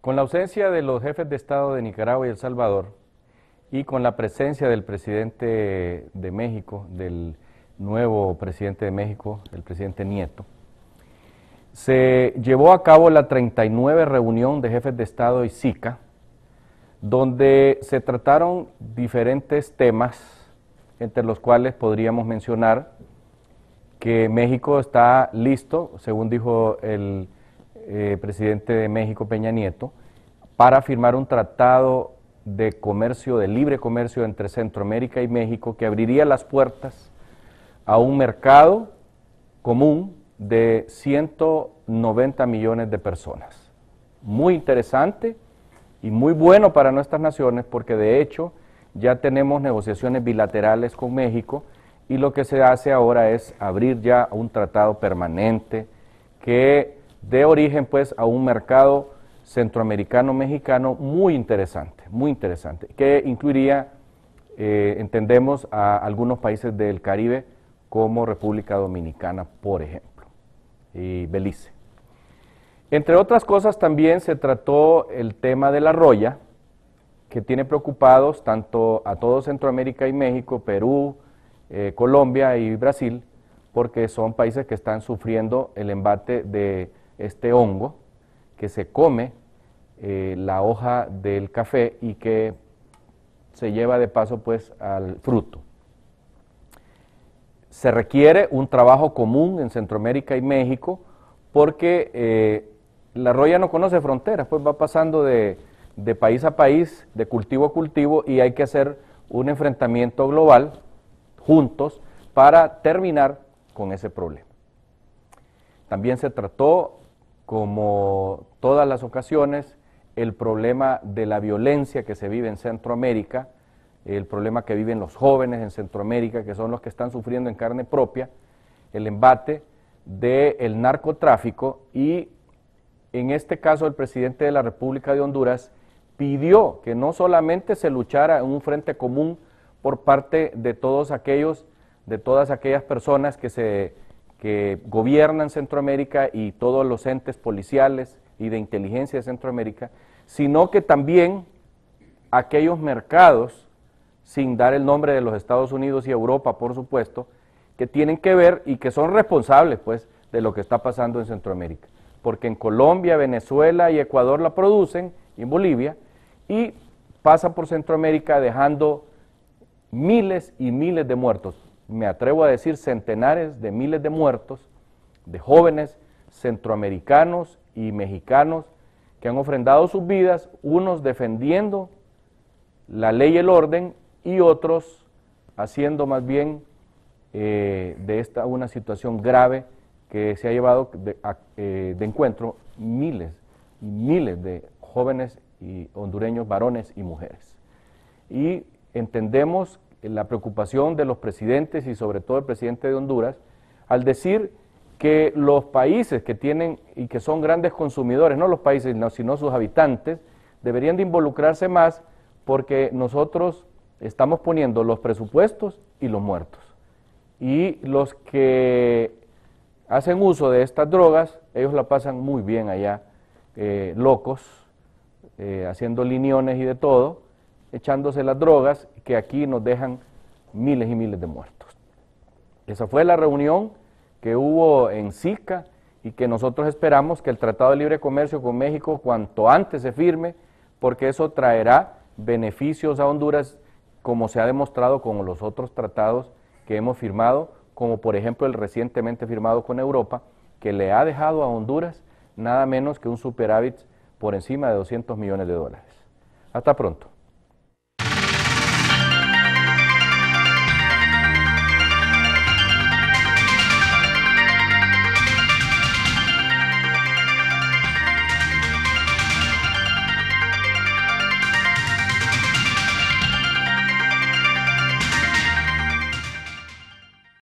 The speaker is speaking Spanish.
Con la ausencia de los jefes de Estado de Nicaragua y El Salvador y con la presencia del presidente de México, del nuevo presidente de México, el presidente Nieto, se llevó a cabo la 39 reunión de jefes de Estado y SICA, donde se trataron diferentes temas, entre los cuales podríamos mencionar que México está listo, según dijo el eh, presidente de México, Peña Nieto, para firmar un tratado de comercio, de libre comercio entre Centroamérica y México, que abriría las puertas a un mercado común de 190 millones de personas. Muy interesante y muy bueno para nuestras naciones porque de hecho ya tenemos negociaciones bilaterales con México y lo que se hace ahora es abrir ya un tratado permanente que de origen pues a un mercado centroamericano-mexicano muy interesante, muy interesante, que incluiría, eh, entendemos, a algunos países del Caribe como República Dominicana, por ejemplo, y Belice. Entre otras cosas también se trató el tema de la roya, que tiene preocupados tanto a todo Centroamérica y México, Perú, eh, Colombia y Brasil, porque son países que están sufriendo el embate de este hongo que se come eh, la hoja del café y que se lleva de paso pues al fruto. Se requiere un trabajo común en Centroamérica y México porque eh, la roya no conoce fronteras, pues va pasando de, de país a país, de cultivo a cultivo y hay que hacer un enfrentamiento global juntos para terminar con ese problema. También se trató como todas las ocasiones, el problema de la violencia que se vive en Centroamérica, el problema que viven los jóvenes en Centroamérica, que son los que están sufriendo en carne propia, el embate del narcotráfico y en este caso el presidente de la República de Honduras pidió que no solamente se luchara en un frente común por parte de todos aquellos, de todas aquellas personas que se que gobiernan Centroamérica y todos los entes policiales y de inteligencia de Centroamérica, sino que también aquellos mercados, sin dar el nombre de los Estados Unidos y Europa, por supuesto, que tienen que ver y que son responsables, pues, de lo que está pasando en Centroamérica. Porque en Colombia, Venezuela y Ecuador la producen, y en Bolivia, y pasa por Centroamérica dejando miles y miles de muertos me atrevo a decir centenares de miles de muertos, de jóvenes centroamericanos y mexicanos que han ofrendado sus vidas, unos defendiendo la ley y el orden y otros haciendo más bien eh, de esta una situación grave que se ha llevado eh, de, encuentro miles y miles de jóvenes y hondureños, varones y mujeres. Y entendemos eh, la preocupación de los presidentes y sobre todo el presidente de Honduras al decir que los países que tienen y que son grandes consumidores, no los países, sino sus habitantes, deberían de involucrarse más porque nosotros estamos poniendo los presupuestos y los muertos. Y los que hacen uso de estas drogas, ellos la pasan muy bien allá, eh, locos, eh, haciendo liniones y de todo, echándose las drogas que aquí nos dejan miles y miles de muertos. Esa fue la reunión que hubo en SICA y que nosotros esperamos que el Tratado de Libre Comercio con México cuanto antes se firme, porque eso traerá beneficios a Honduras, como se ha demostrado con los otros tratados que hemos firmado, como por ejemplo el recientemente firmado con Europa, que le ha dejado a Honduras nada menos que un superávit por encima de 200 millones de dólares. Hasta pronto.